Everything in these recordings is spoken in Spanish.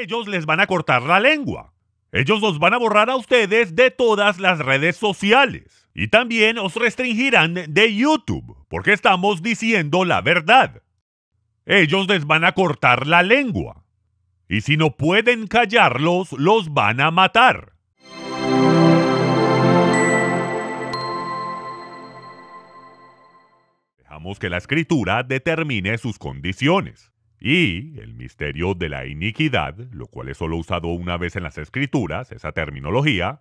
ellos les van a cortar la lengua. Ellos los van a borrar a ustedes de todas las redes sociales. Y también os restringirán de YouTube, porque estamos diciendo la verdad. Ellos les van a cortar la lengua. Y si no pueden callarlos, los van a matar. Dejamos que la escritura determine sus condiciones. Y el misterio de la iniquidad, lo cual es solo usado una vez en las escrituras, esa terminología,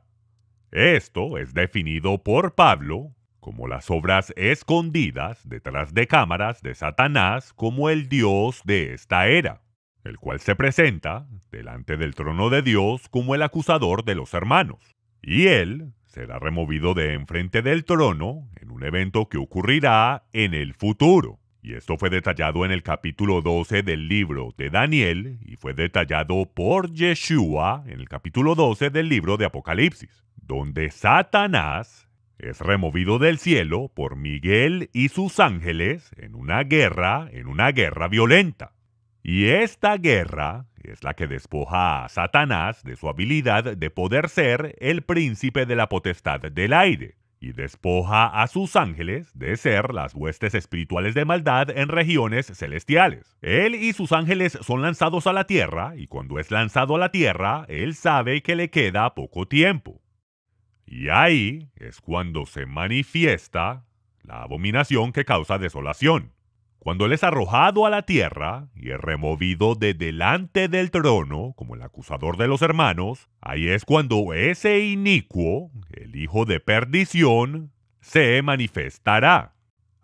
esto es definido por Pablo como las obras escondidas detrás de cámaras de Satanás como el Dios de esta era, el cual se presenta delante del trono de Dios como el acusador de los hermanos. Y él será removido de enfrente del trono en un evento que ocurrirá en el futuro. Y esto fue detallado en el capítulo 12 del libro de Daniel y fue detallado por Yeshua en el capítulo 12 del libro de Apocalipsis, donde Satanás es removido del cielo por Miguel y sus ángeles en una guerra, en una guerra violenta. Y esta guerra es la que despoja a Satanás de su habilidad de poder ser el príncipe de la potestad del aire y despoja a sus ángeles de ser las huestes espirituales de maldad en regiones celestiales. Él y sus ángeles son lanzados a la tierra, y cuando es lanzado a la tierra, él sabe que le queda poco tiempo. Y ahí es cuando se manifiesta la abominación que causa desolación. Cuando él es arrojado a la tierra y es removido de delante del trono, como el acusador de los hermanos, ahí es cuando ese inicuo, el hijo de perdición, se manifestará.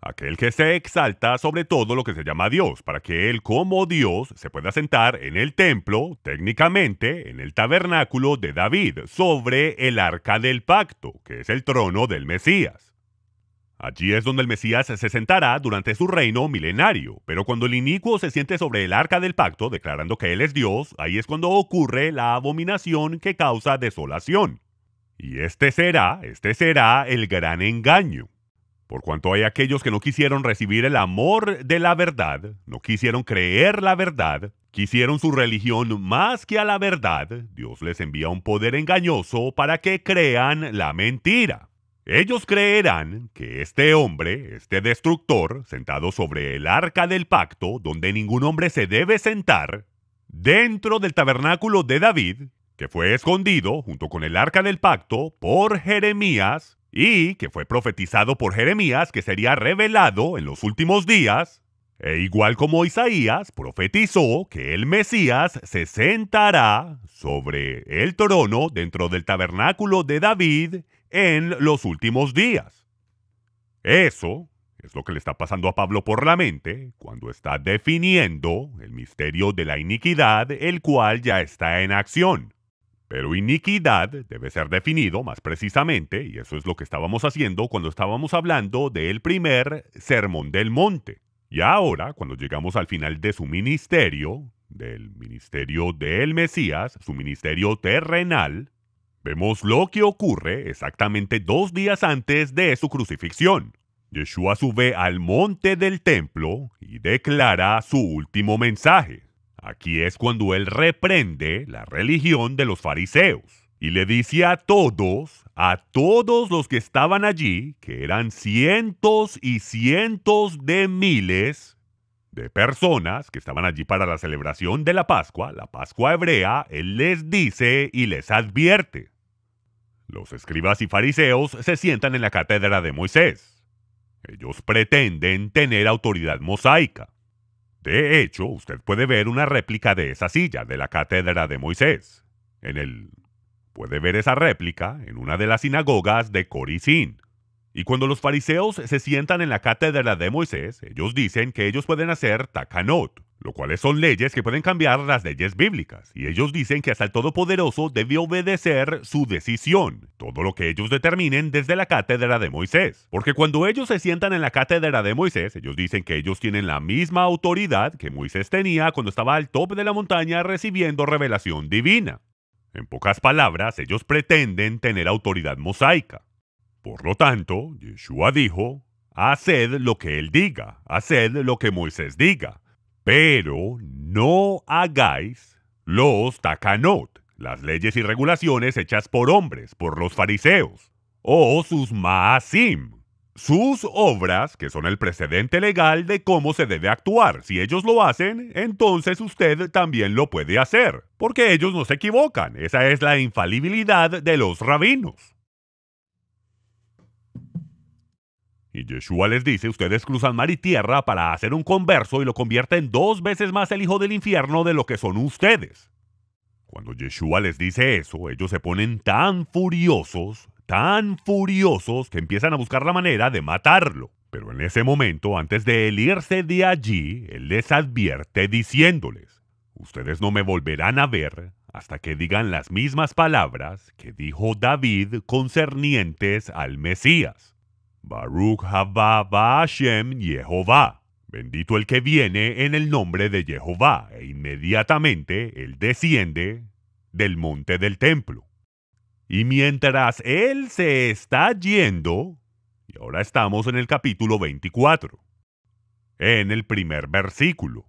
Aquel que se exalta sobre todo lo que se llama Dios, para que él como Dios se pueda sentar en el templo, técnicamente en el tabernáculo de David, sobre el arca del pacto, que es el trono del Mesías. Allí es donde el Mesías se sentará durante su reino milenario, pero cuando el inicuo se siente sobre el arca del pacto declarando que Él es Dios, ahí es cuando ocurre la abominación que causa desolación. Y este será, este será el gran engaño. Por cuanto hay aquellos que no quisieron recibir el amor de la verdad, no quisieron creer la verdad, quisieron su religión más que a la verdad, Dios les envía un poder engañoso para que crean la mentira. Ellos creerán que este hombre, este destructor, sentado sobre el arca del pacto, donde ningún hombre se debe sentar, dentro del tabernáculo de David, que fue escondido junto con el arca del pacto por Jeremías, y que fue profetizado por Jeremías que sería revelado en los últimos días, e igual como Isaías profetizó que el Mesías se sentará sobre el trono dentro del tabernáculo de David en los últimos días. Eso es lo que le está pasando a Pablo por la mente cuando está definiendo el misterio de la iniquidad, el cual ya está en acción. Pero iniquidad debe ser definido más precisamente, y eso es lo que estábamos haciendo cuando estábamos hablando del primer Sermón del Monte. Y ahora, cuando llegamos al final de su ministerio, del ministerio del Mesías, su ministerio terrenal, vemos lo que ocurre exactamente dos días antes de su crucifixión. Yeshua sube al monte del templo y declara su último mensaje. Aquí es cuando él reprende la religión de los fariseos y le dice a todos, a todos los que estaban allí, que eran cientos y cientos de miles de personas que estaban allí para la celebración de la Pascua, la Pascua hebrea, él les dice y les advierte. Los escribas y fariseos se sientan en la cátedra de Moisés. Ellos pretenden tener autoridad mosaica. De hecho, usted puede ver una réplica de esa silla de la cátedra de Moisés. En el puede ver esa réplica en una de las sinagogas de Corisín. Y cuando los fariseos se sientan en la cátedra de Moisés, ellos dicen que ellos pueden hacer takanot, lo cuales son leyes que pueden cambiar las leyes bíblicas, y ellos dicen que hasta el Todopoderoso debe obedecer su decisión, todo lo que ellos determinen desde la cátedra de Moisés. Porque cuando ellos se sientan en la cátedra de Moisés, ellos dicen que ellos tienen la misma autoridad que Moisés tenía cuando estaba al top de la montaña recibiendo revelación divina. En pocas palabras, ellos pretenden tener autoridad mosaica. Por lo tanto, Yeshua dijo, haced lo que él diga, haced lo que Moisés diga. Pero no hagáis los takanot, las leyes y regulaciones hechas por hombres, por los fariseos, o sus maasim, sus obras que son el precedente legal de cómo se debe actuar. Si ellos lo hacen, entonces usted también lo puede hacer, porque ellos no se equivocan. Esa es la infalibilidad de los rabinos. Y Yeshua les dice, ustedes cruzan mar y tierra para hacer un converso y lo convierten dos veces más el hijo del infierno de lo que son ustedes. Cuando Yeshua les dice eso, ellos se ponen tan furiosos, tan furiosos, que empiezan a buscar la manera de matarlo. Pero en ese momento, antes de él irse de allí, él les advierte diciéndoles, ustedes no me volverán a ver hasta que digan las mismas palabras que dijo David concernientes al Mesías. Baruch Haba Hashem Jehová, Bendito el que viene en el nombre de Jehová, e inmediatamente él desciende del monte del templo. Y mientras él se está yendo, y ahora estamos en el capítulo 24, en el primer versículo.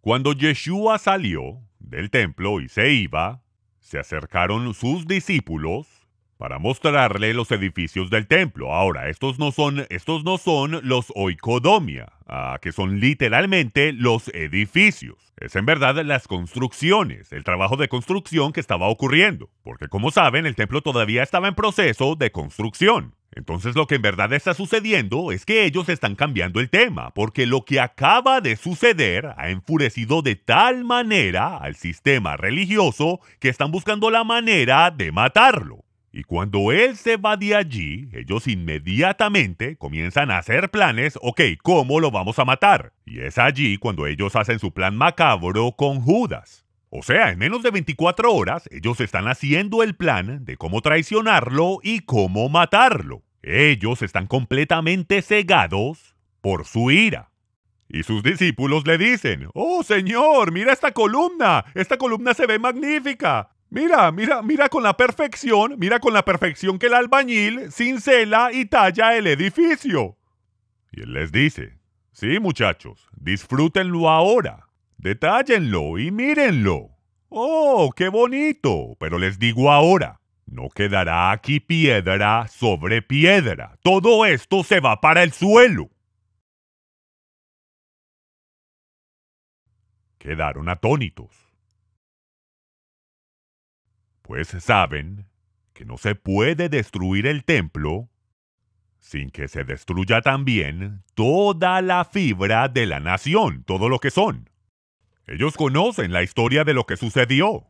Cuando Yeshua salió del templo y se iba, se acercaron sus discípulos para mostrarle los edificios del templo. Ahora, estos no son, estos no son los oikodomia, ah, que son literalmente los edificios. Es en verdad las construcciones, el trabajo de construcción que estaba ocurriendo, porque como saben, el templo todavía estaba en proceso de construcción. Entonces lo que en verdad está sucediendo es que ellos están cambiando el tema, porque lo que acaba de suceder ha enfurecido de tal manera al sistema religioso que están buscando la manera de matarlo. Y cuando él se va de allí, ellos inmediatamente comienzan a hacer planes, ok, ¿cómo lo vamos a matar? Y es allí cuando ellos hacen su plan macabro con Judas. O sea, en menos de 24 horas, ellos están haciendo el plan de cómo traicionarlo y cómo matarlo. Ellos están completamente cegados por su ira. Y sus discípulos le dicen, Oh Señor, mira esta columna, esta columna se ve magnífica. Mira, mira, mira con la perfección, mira con la perfección que el albañil cincela y talla el edificio. Y él les dice, sí muchachos, disfrútenlo ahora, detállenlo y mírenlo. Oh, qué bonito, pero les digo ahora, no quedará aquí piedra sobre piedra, todo esto se va para el suelo. Quedaron atónitos pues saben que no se puede destruir el templo sin que se destruya también toda la fibra de la nación, todo lo que son. Ellos conocen la historia de lo que sucedió,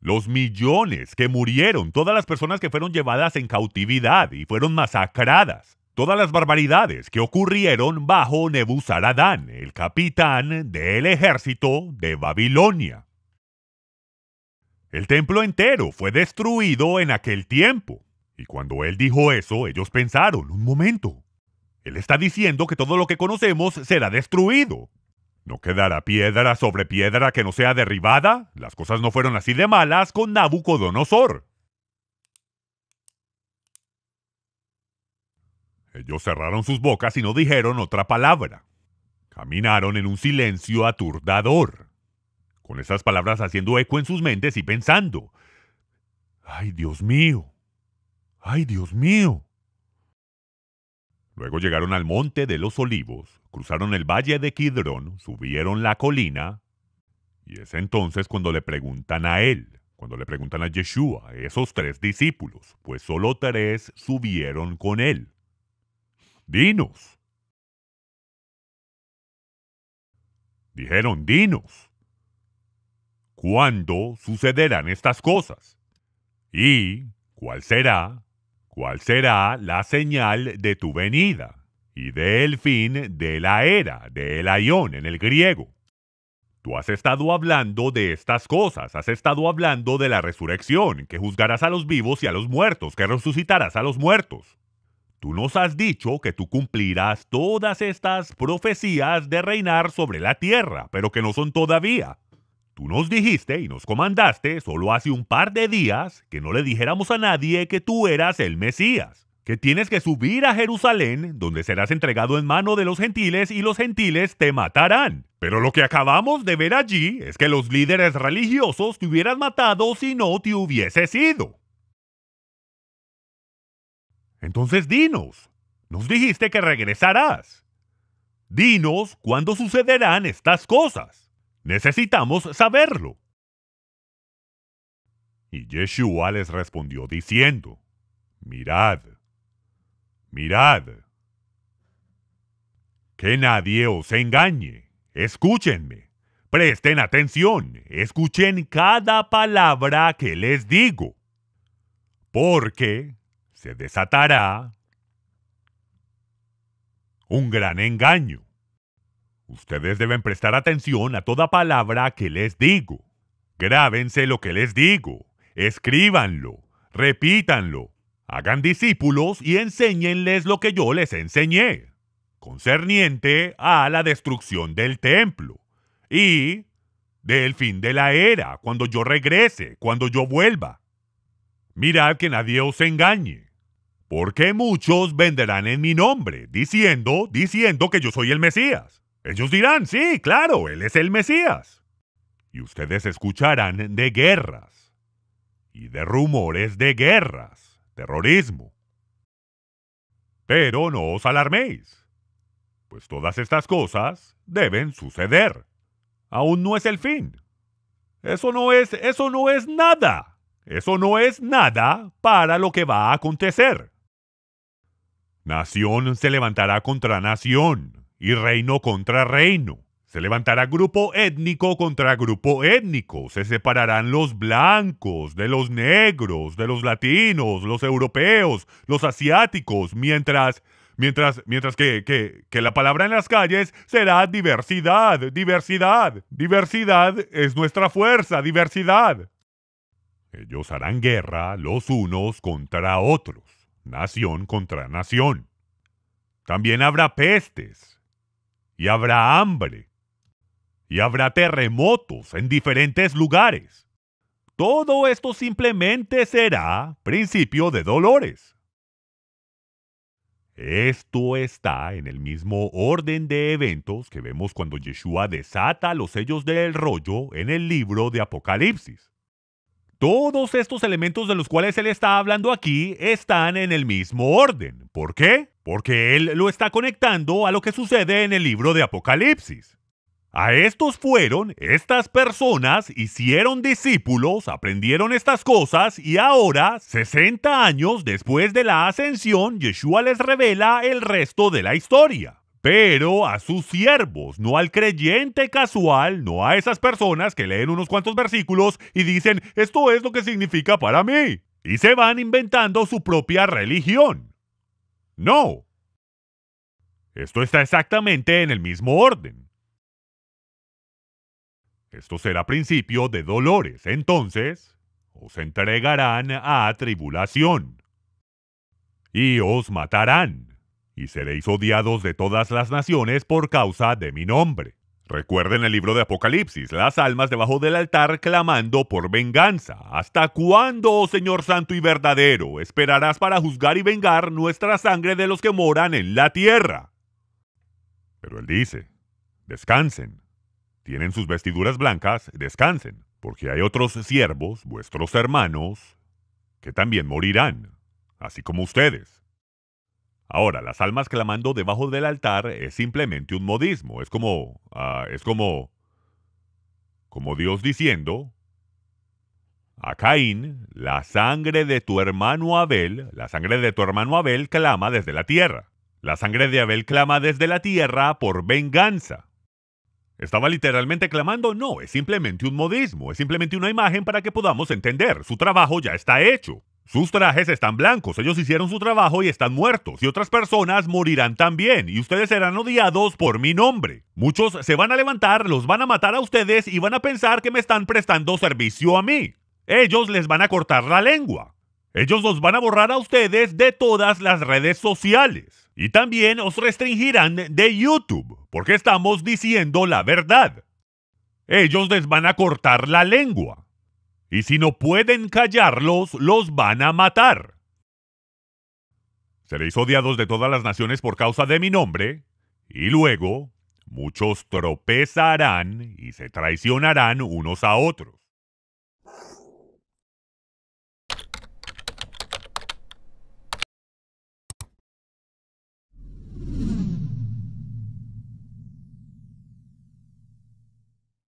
los millones que murieron, todas las personas que fueron llevadas en cautividad y fueron masacradas, todas las barbaridades que ocurrieron bajo Nebuzaradán, el capitán del ejército de Babilonia. El templo entero fue destruido en aquel tiempo. Y cuando él dijo eso, ellos pensaron, un momento, él está diciendo que todo lo que conocemos será destruido. ¿No quedará piedra sobre piedra que no sea derribada? Las cosas no fueron así de malas con Nabucodonosor. Ellos cerraron sus bocas y no dijeron otra palabra. Caminaron en un silencio aturdador con esas palabras haciendo eco en sus mentes y pensando, ¡ay Dios mío! ¡ay Dios mío! Luego llegaron al monte de los olivos, cruzaron el valle de Kidrón, subieron la colina, y es entonces cuando le preguntan a él, cuando le preguntan a Yeshua, esos tres discípulos, pues solo tres subieron con él. Dinos. Dijeron, dinos cuándo sucederán estas cosas y cuál será, cuál será la señal de tu venida y del fin de la era, del ayón en el griego. Tú has estado hablando de estas cosas, has estado hablando de la resurrección, que juzgarás a los vivos y a los muertos, que resucitarás a los muertos. Tú nos has dicho que tú cumplirás todas estas profecías de reinar sobre la tierra, pero que no son todavía. Tú nos dijiste y nos comandaste solo hace un par de días que no le dijéramos a nadie que tú eras el Mesías, que tienes que subir a Jerusalén, donde serás entregado en mano de los gentiles y los gentiles te matarán. Pero lo que acabamos de ver allí es que los líderes religiosos te hubieran matado si no te hubieses ido. Entonces dinos, nos dijiste que regresarás. Dinos cuándo sucederán estas cosas. Necesitamos saberlo. Y Yeshua les respondió diciendo, Mirad, mirad, que nadie os engañe, escúchenme, presten atención, escuchen cada palabra que les digo, porque se desatará un gran engaño Ustedes deben prestar atención a toda palabra que les digo. Grábense lo que les digo, escríbanlo, repítanlo, hagan discípulos y enséñenles lo que yo les enseñé, concerniente a la destrucción del templo y del fin de la era, cuando yo regrese, cuando yo vuelva. Mirad que nadie os engañe, porque muchos venderán en mi nombre, diciendo, diciendo que yo soy el Mesías. Ellos dirán, sí, claro, Él es el Mesías. Y ustedes escucharán de guerras y de rumores de guerras, terrorismo. Pero no os alarméis, pues todas estas cosas deben suceder. Aún no es el fin. Eso no es, eso no es nada. Eso no es nada para lo que va a acontecer. Nación se levantará contra nación y reino contra reino. Se levantará grupo étnico contra grupo étnico. Se separarán los blancos de los negros, de los latinos, los europeos, los asiáticos, mientras mientras, mientras que, que, que, la palabra en las calles será diversidad, diversidad, diversidad es nuestra fuerza, diversidad. Ellos harán guerra los unos contra otros, nación contra nación. También habrá pestes, y habrá hambre, y habrá terremotos en diferentes lugares. Todo esto simplemente será principio de dolores. Esto está en el mismo orden de eventos que vemos cuando Yeshua desata los sellos del rollo en el libro de Apocalipsis. Todos estos elementos de los cuales él está hablando aquí están en el mismo orden. ¿Por qué? porque él lo está conectando a lo que sucede en el libro de Apocalipsis. A estos fueron, estas personas hicieron discípulos, aprendieron estas cosas y ahora, 60 años después de la ascensión, Yeshua les revela el resto de la historia. Pero a sus siervos, no al creyente casual, no a esas personas que leen unos cuantos versículos y dicen, esto es lo que significa para mí. Y se van inventando su propia religión. No. Esto está exactamente en el mismo orden. Esto será principio de dolores, entonces os entregarán a tribulación y os matarán, y seréis odiados de todas las naciones por causa de mi nombre. Recuerden el libro de Apocalipsis, las almas debajo del altar clamando por venganza. ¿Hasta cuándo, oh Señor Santo y verdadero, esperarás para juzgar y vengar nuestra sangre de los que moran en la tierra? Pero él dice, descansen. Tienen sus vestiduras blancas, descansen, porque hay otros siervos, vuestros hermanos, que también morirán, así como ustedes. Ahora, las almas clamando debajo del altar es simplemente un modismo, es como, ah, es como, como Dios diciendo a Caín, la sangre de tu hermano Abel, la sangre de tu hermano Abel clama desde la tierra. La sangre de Abel clama desde la tierra por venganza. ¿Estaba literalmente clamando? No, es simplemente un modismo, es simplemente una imagen para que podamos entender. Su trabajo ya está hecho. Sus trajes están blancos, ellos hicieron su trabajo y están muertos, y otras personas morirán también, y ustedes serán odiados por mi nombre. Muchos se van a levantar, los van a matar a ustedes y van a pensar que me están prestando servicio a mí. Ellos les van a cortar la lengua. Ellos los van a borrar a ustedes de todas las redes sociales. Y también os restringirán de YouTube, porque estamos diciendo la verdad. Ellos les van a cortar la lengua y si no pueden callarlos, los van a matar. Seréis odiados de todas las naciones por causa de mi nombre, y luego muchos tropezarán y se traicionarán unos a otros.